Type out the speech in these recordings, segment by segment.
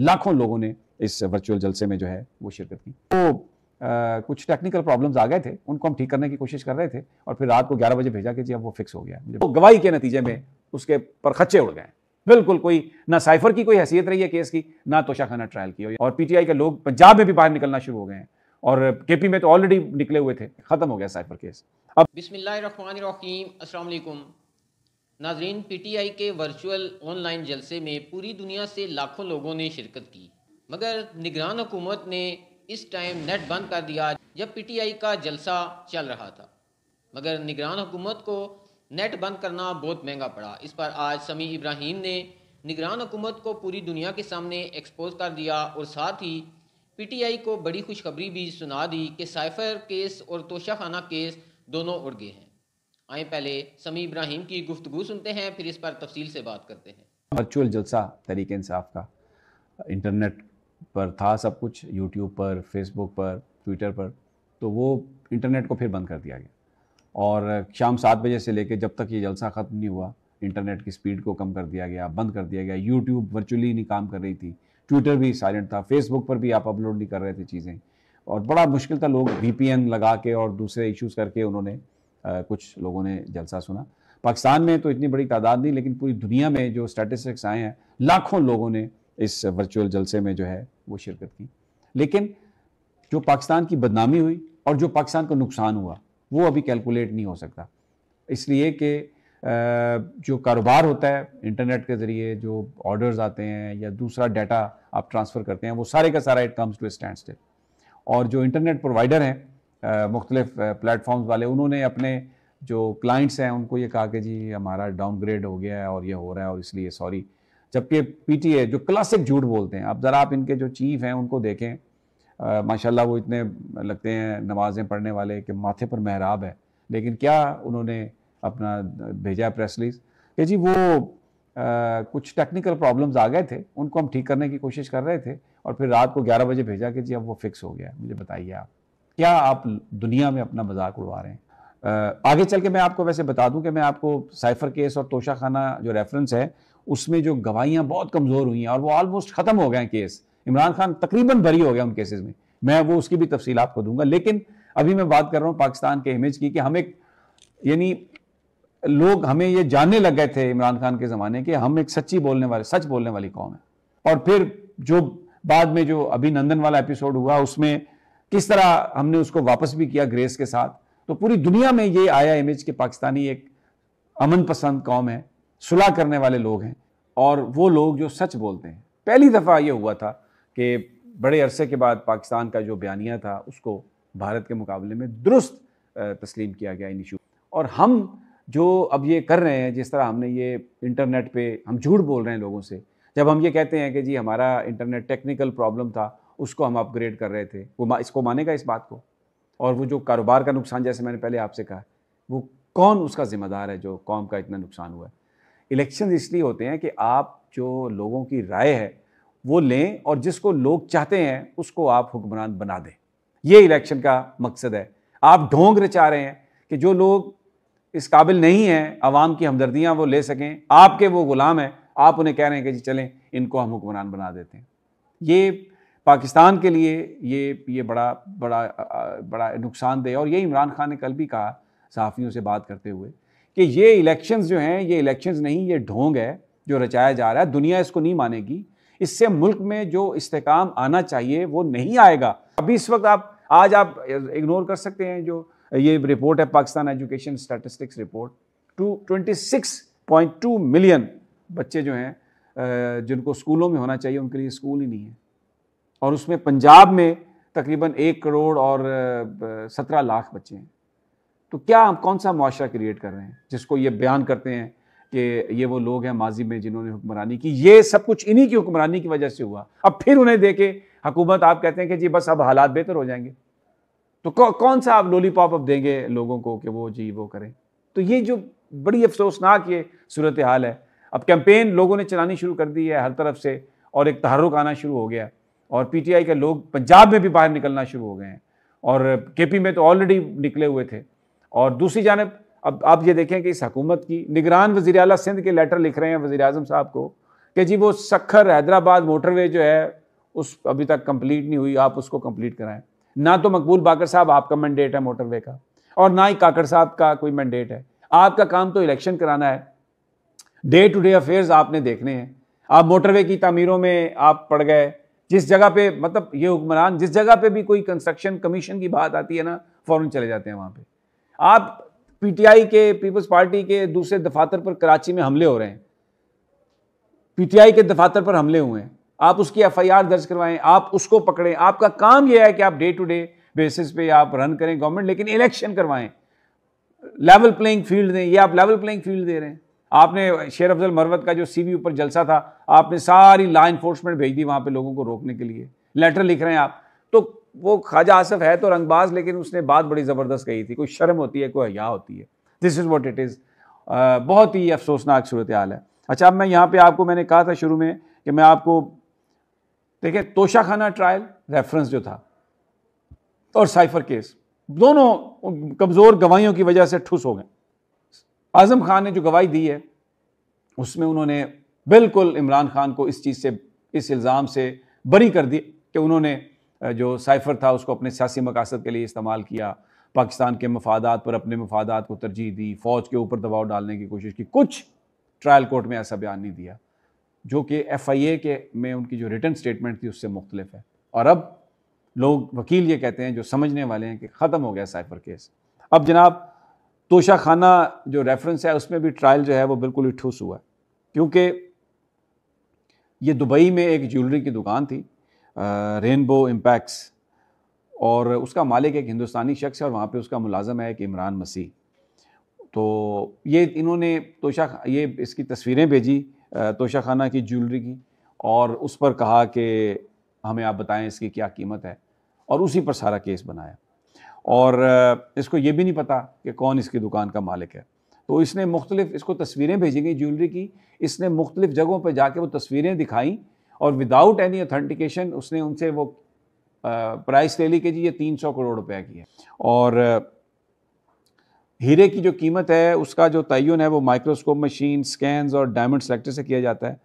लाखों लोगों ने इस वर्चुअल जलसे में जो है वो शिरकत की तो आ, कुछ टेक्निकल प्रॉब्लम्स आ गए थे उनको हम ठीक करने की कोशिश कर रहे थे और फिर रात को ग्यारह बजे भेजा कि जी अब वो फिक्स हो गया तो गवाही के नतीजे में उसके पर खच्चे उड़ गए बिल्कुल कोई ना साइफर की कोई हैसियत रही है केस की ना तोशाखाना ट्रायल की और पीटीआई के लोग पंजाब में भी बाहर निकलना शुरू हो गए हैं और केपी में तो ऑलरेडी निकले हुए थे खत्म हो गया साइफर केस अब बिस्मिल्लाम नाजरीन पीटीआई के वर्चुअल ऑनलाइन जलसे में पूरी दुनिया से लाखों लोगों ने शिरकत की मगर निगरान हुकूमत ने इस टाइम नेट बंद कर दिया जब पीटीआई का जलसा चल रहा था मगर निगरान हुकूमत को नेट बंद करना बहुत महंगा पड़ा इस पर आज समी इब्राहिम ने निगरान हुकूमत को पूरी दुनिया के सामने एक्सपोज कर दिया और साथ ही पीटीआई को बड़ी खुशखबरी भी सुना दी कि साइफर केस और तोशाखाना केस दोनों उड़ गए हैं आए पहले समी इब्राहिम की गुफ्तु सुनते हैं फिर इस पर तफसील से बात करते हैं वर्चुअल जलसा तरीके इंसाफ का इंटरनेट पर था सब कुछ यूट्यूब पर फेसबुक पर ट्विटर पर तो वो इंटरनेट को फिर बंद कर दिया गया और शाम सात बजे से लेकर जब तक ये जलसा ख़त्म नहीं हुआ इंटरनेट की स्पीड को कम कर दिया गया बंद कर दिया गया यूट्यूब वर्चुअली नहीं काम कर रही थी ट्विटर भी साइलेंट था फेसबुक पर भी आप अपलोड नहीं कर रहे थे चीज़ें और बड़ा मुश्किल था लोग वी लगा के और दूसरे इश्यूज़ करके उन्होंने कुछ लोगों ने जलसा सुना पाकिस्तान में तो इतनी बड़ी तादाद नहीं लेकिन पूरी दुनिया में जो स्टैटिस्टिक्स आए हैं लाखों लोगों ने इस वर्चुअल जलसे में जो है वो शिरकत की लेकिन जो पाकिस्तान की बदनामी हुई और जो पाकिस्तान को नुकसान हुआ वो अभी कैलकुलेट नहीं हो सकता इसलिए कि जो कारोबार होता है इंटरनेट के ज़रिए जो ऑर्डर्स आते हैं या दूसरा डाटा आप ट्रांसफ़र करते हैं वो सारे का सारा it comes to standstill और जो इंटरनेट प्रोवाइडर हैं मुख्तलिफ प्लेटफॉर्म्स वाले उन्होंने अपने जो क्लाइंट्स हैं उनको ये कहा कि जी हमारा डाउनग्रेड हो गया है और ये हो रहा है और इसलिए सॉरी जबकि पी टी ए जो क्लासिक झूठ बोलते हैं अब ज़रा आप इनके जो चीफ हैं उनको देखें माशाल्लाह वो इतने लगते हैं नमाज़ें पढ़ने वाले कि माथे पर महराब है लेकिन क्या उन्होंने अपना भेजा प्रेस रिलीज कि जी वो आ, कुछ टेक्निकल प्रॉब्लम्स आ गए थे उनको हम ठीक करने की कोशिश कर रहे थे और फिर रात को ग्यारह बजे भेजा कि जी अब वो फिक्स हो गया मुझे बताइए आप क्या आप दुनिया में अपना मजाक उड़वा रहे हैं आगे चल के मैं आपको वैसे बता दूं कि मैं आपको साइफर केस और तोशा खाना जो रेफरेंस है उसमें जो गवाहियां बहुत कमज़ोर हुई हैं और वो ऑलमोस्ट ख़त्म हो गए हैं केस इमरान खान तकरीबन भरी हो गया उन केसेस में मैं वो उसकी भी तफसील आपको दूंगा लेकिन अभी मैं बात कर रहा हूँ पाकिस्तान के इमेज की कि हम एक यानी लोग हमें ये जानने लग गए थे इमरान खान के ज़माने के हम एक सच्ची बोलने वाले सच बोलने वाली कौम है और फिर जो बाद में जो अभिनंदन वाला एपिसोड हुआ उसमें किस तरह हमने उसको वापस भी किया ग्रेस के साथ तो पूरी दुनिया में ये आया इमेज कि पाकिस्तानी एक अमन पसंद कौम है सुलह करने वाले लोग हैं और वो लोग जो सच बोलते हैं पहली दफ़ा ये हुआ था कि बड़े अरसे के बाद पाकिस्तान का जो बयानिया था उसको भारत के मुकाबले में दुरुस्त तस्लीम किया गया इन इशू और हम जो अब ये कर रहे हैं जिस तरह हमने ये इंटरनेट पे हम झूठ बोल रहे हैं लोगों से जब हम ये कहते हैं कि जी हमारा इंटरनेट टेक्निकल प्रॉब्लम था उसको हम अपग्रेड कर रहे थे वो मा, इसको मानेगा इस बात को और वो जो कारोबार का नुकसान जैसे मैंने पहले आपसे कहा वो कौन उसका ज़िम्मेदार है जो कौम का इतना नुकसान हुआ है इलेक्शन इसलिए होते हैं कि आप जो लोगों की राय है वो लें और जिसको लोग चाहते हैं उसको आप हुक्मरान बना दें ये इलेक्शन का मकसद है आप ढोंग रचा रहे हैं कि जो लोग इस काबिल नहीं हैं आवाम की हमदर्दियाँ वो ले सकें आपके वो ग़ुलाम हैं आप उन्हें कह रहे हैं कि जी चलें इनको हम हुक्मरान बना देते हैं ये पाकिस्तान के लिए ये ये बड़ा बड़ा बड़ा नुकसानदेह और ये इमरान खान ने कल भी कहा सहाफ़ियों से बात करते हुए कि ये इलेक्शंस जो हैं ये इलेक्शंस नहीं ये ढोंग है जो रचाया जा रहा है दुनिया इसको नहीं मानेगी इससे मुल्क में जो इस्तेकाम आना चाहिए वो नहीं आएगा अभी इस वक्त आप आज आप इग्नोर कर सकते हैं जो ये रिपोर्ट है Pakistan education statistics report two twenty six point two million बच्चे जो हैं जिनको स्कूलों में होना चाहिए उनके लिए स्कूल ही नहीं है और उसमें पंजाब में तकरीबन एक करोड़ और सत्रह लाख बच्चे हैं तो क्या हम कौन सा मुआरा क्रिएट कर रहे हैं जिसको ये बयान करते हैं कि ये वो लोग हैं माजी में जिन्होंने हुक्मरानी की ये सब कुछ इन्हीं की हुक्मरानी की वजह से हुआ अब फिर उन्हें देखे हकूमत आप कहते हैं कि जी बस अब हालात बेहतर हो जाएंगे तो कौ, कौन सा आप लोली पॉप अब देंगे लोगों को कि वो जी वो करें तो ये जो बड़ी अफसोसनाक ये सूरत हाल है अब कैंपेन लोगों ने चलानी शुरू कर दी है हर तरफ से और एक तहरुक आना शुरू हो गया और पीटीआई के लोग पंजाब में भी बाहर निकलना शुरू हो गए हैं और केपी में तो ऑलरेडी निकले हुए थे और दूसरी जानब अब आप ये देखें कि इस हकूमत की निगरान वजी अला सिंध के लेटर लिख रहे हैं वजी अजम साहब को कि जी वो सखर हैदराबाद मोटरवे जो है उस अभी तक कंप्लीट नहीं हुई आप उसको कंप्लीट कराएं ना तो मकबूल बाकर साहब आपका मैंडेट है मोटरवे का और ना ही काकड़ साहब का कोई मैंडेट है आपका काम तो इलेक्शन कराना है डे टू डे अफेयर्स आपने देखने हैं आप मोटरवे की तमीरों में आप पड़ गए जिस जगह पे मतलब ये हुक्मरान जिस जगह पे भी कोई कंस्ट्रक्शन कमीशन की बात आती है ना फ़ौरन चले जाते हैं वहाँ पे आप पीटीआई के पीपल्स पार्टी के दूसरे दफातर पर कराची में हमले हो रहे हैं पीटीआई के दफातर पर हमले हुए हैं आप उसकी एफआईआर दर्ज करवाएं आप उसको पकड़ें आपका काम यह है कि आप डे टू डे बेसिस पे आप रन करें गवर्नमेंट लेकिन इलेक्शन करवाएं लेवल प्लेइंग फील्ड दें ये आप लेवल प्लेइंग फील्ड दे रहे हैं आपने शेर अफजल मरवत का जो सीवी ऊपर जलसा था आपने सारी लॉ इन्फोर्समेंट भेज दी वहाँ पर लोगों को रोकने के लिए लेटर लिख रहे हैं आप तो वो ख्वाजा आसफ है तो रंगबाज लेकिन उसने बात बड़ी ज़बरदस्त कही थी कोई शर्म होती है कोई हया होती है this is what it is बहुत ही अफसोसनाक सूरत हाल है अच्छा अब मैं यहाँ पर आपको मैंने कहा था शुरू में कि मैं आपको देखिए तोशाखाना ट्रायल रेफरेंस जो था और साइफर केस दोनों कमज़ोर गवाहियों की वजह से ठुस हो गए आज़म खान ने जो गवाही दी है उसमें उन्होंने बिल्कुल इमरान खान को इस चीज़ से इस इल्ज़ाम से बरी कर दी कि उन्होंने जो साइफर था उसको अपने सियासी मकासद के लिए इस्तेमाल किया पाकिस्तान के मफादात पर अपने मफादात को तरजीह दी फ़ौज के ऊपर दबाव डालने की कोशिश की कुछ ट्रायल कोर्ट में ऐसा बयान नहीं दिया जो कि एफ आई ए के में उनकी जो रिटर्न स्टेटमेंट थी उससे मुख्तलिफ है और अब लोग वकील ये कहते हैं जो समझने वाले हैं कि ख़त्म हो गया साइफर केस अब जनाब तोशा खाना जो रेफरेंस है उसमें भी ट्रायल जो है वो बिल्कुल ही ठूस हुआ क्योंकि ये दुबई में एक ज्वेलरी की दुकान थी रेनबो इम्पैक्स और उसका मालिक एक हिंदुस्तानी शख्स है और वहाँ पे उसका मुलाजम है एक इमरान मसीह तो ये इन्होंने तोशा ये इसकी तस्वीरें भेजी तोशा खाना की ज्वेलरी की और उस पर कहा कि हमें आप बताएं इसकी क्या कीमत है और उसी पर सारा केस बनाया और इसको ये भी नहीं पता कि कौन इसकी दुकान का मालिक है तो इसने मुख्तलिफ इसको तस्वीरें भेजी गई ज्वेलरी की इसने मुख्तलिफ जगहों पर जाके वो तस्वीरें दिखाई और विदाउट एनी अथेंटिकेशन उसने उनसे वो प्राइस ले ली कि जी ये तीन सौ करोड़ रुपया की है और हीरे की जो कीमत है उसका जो तयन है वो माइक्रोस्कोप मशीन स्कैन और डायमंड सेलेक्टर से किया जाता है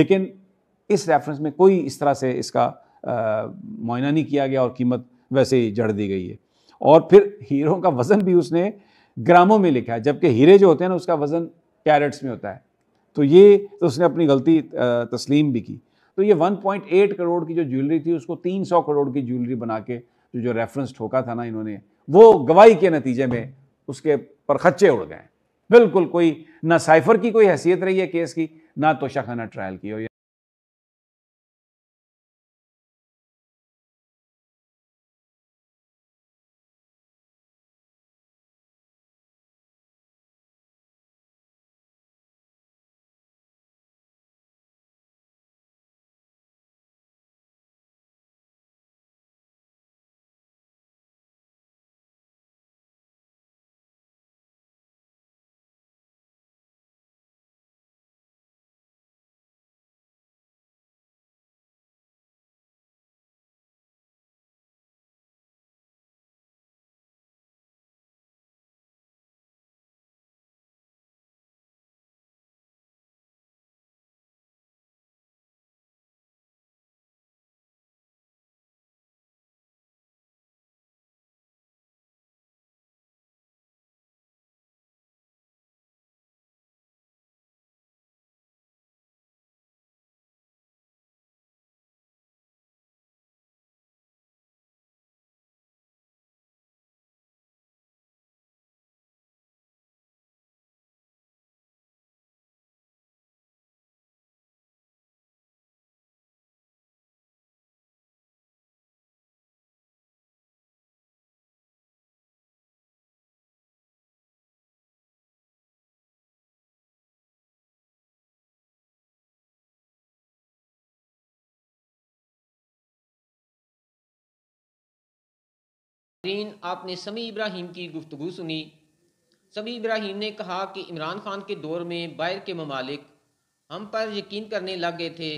लेकिन इस रेफरेंस में कोई इस तरह से इसका मुआयना नहीं किया गया और कीमत वैसे ही जड़ दी गई है और फिर हीरों का वज़न भी उसने ग्रामों में लिखा है जबकि हीरे जो होते हैं ना उसका वज़न कैरेट्स में होता है तो ये तो उसने अपनी गलती तस्लीम भी की तो ये 1.8 करोड़ की जो ज्वेलरी थी उसको 300 करोड़ की ज्वेलरी बना के जो जो रेफरेंस ठोका था ना इन्होंने वो गवाही के नतीजे में उसके पर खच्चे उड़ गए बिल्कुल कोई ना साइफर की कोई हैसियत रही है केस की ना तोशाखाना ट्रायल की और तीन आपने समी इब्राहिम की गुफ्तु सुनी समी इब्राहिम ने कहा कि इमरान खान के दौर में बाहर के ममालिक हम पर यकीन करने लग गए थे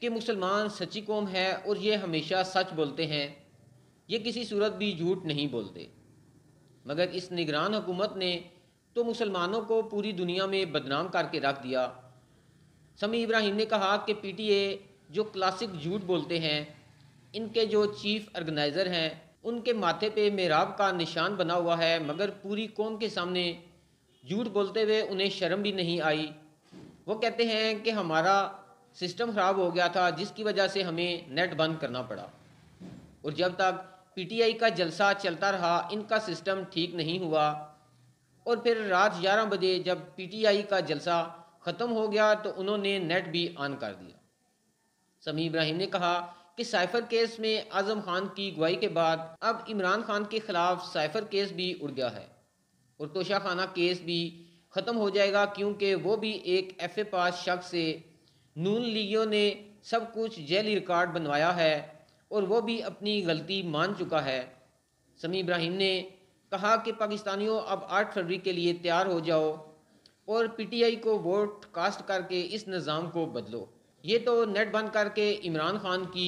कि मुसलमान सच्ची कौम है और ये हमेशा सच बोलते हैं ये किसी सूरत भी झूठ नहीं बोलते मगर इस निगरान हुकूमत ने तो मुसलमानों को पूरी दुनिया में बदनाम करके रख दिया समी इब्राहिम ने कहा कि पी टी ए जो क्लासिक झूठ बोलते हैं इनके जो चीफ ऑर्गेनाइज़र हैं उनके माथे पे मेराब का निशान बना हुआ है मगर पूरी कौम के सामने झूठ बोलते हुए उन्हें शर्म भी नहीं आई वो कहते हैं कि हमारा सिस्टम ख़राब हो गया था जिसकी वजह से हमें नेट बंद करना पड़ा और जब तक पीटीआई का जलसा चलता रहा इनका सिस्टम ठीक नहीं हुआ और फिर रात ग्यारह बजे जब पीटीआई का जलसा ख़त्म हो गया तो उन्होंने नेट भी ऑन कर दिया समी इब्राहिम ने कहा कि साइफर केस में आजम खान की अगुवाई के बाद अब इमरान खान के खिलाफ साइफर केस भी उड़ गया है और तोशा खाना केस भी ख़त्म हो जाएगा क्योंकि वो भी एक एफ ए पास शख्स से नून लीगियों ने सब कुछ जेली रिकॉर्ड बनवाया है और वो भी अपनी गलती मान चुका है समी इब्राहिम ने कहा कि पाकिस्तानियों अब आठ फरवरी के लिए तैयार हो जाओ और पीटीआई को वोट कास्ट करके इस निज़ाम को बदलो ये तो नेट बंद करके इमरान खान की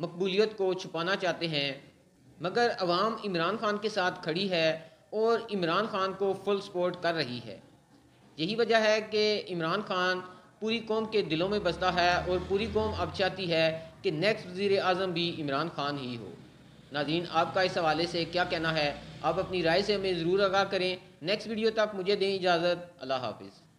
मकबूलियत को छुपाना चाहते हैं मगर अवाम इमरान खान के साथ खड़ी है और इमरान खान को फुल सपोर्ट कर रही है यही वजह है कि इमरान खान पूरी कौम के दिलों में बसता है और पूरी कौम अब चाहती है कि नेक्स्ट वजीर अजम भी इमरान खान ही हो नाजीन आपका इस हवाले से क्या कहना है आप अपनी राय से हमें ज़रूर आगाह करें नेक्स्ट वीडियो तक मुझे दें इजाज़त अल्लाह हाफिज़